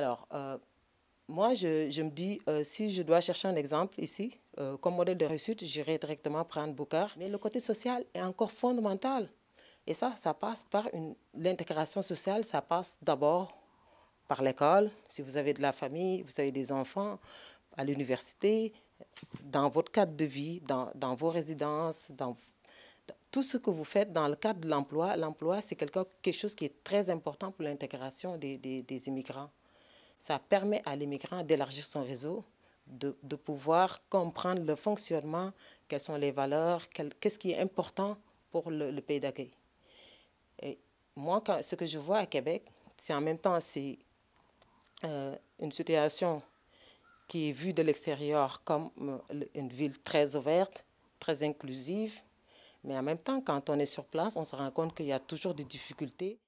Alors, euh, moi, je, me dis, euh, si je dois chercher un exemple ici, euh, comme modèle de réussite, j'irai directement prendre Booker. Mais le côté social est encore fondamental. Et ça, ça passe par l'intégration sociale, ça passe d'abord par l'école. Si vous avez de la famille, vous avez des enfants, à l'université, dans votre cadre de vie, dans, vos résidences, dans, tout ce que vous faites dans le cadre de l'emploi. L'emploi, c'est quelque, quelque chose qui est très important pour l'intégration des, des immigrants ça permet à l'immigrant d'élargir son réseau, de, de, pouvoir comprendre le fonctionnement, quelles sont les valeurs, qu'est-ce qui est important pour le, pays d'accueil. Et moi, ce que je vois à Québec, c'est en même temps, c'est euh, une situation qui est vue de l'extérieur comme euh, une ville très ouverte, très inclusive, mais en même temps, quand on est sur place, on se rend compte qu'il y a toujours des difficultés.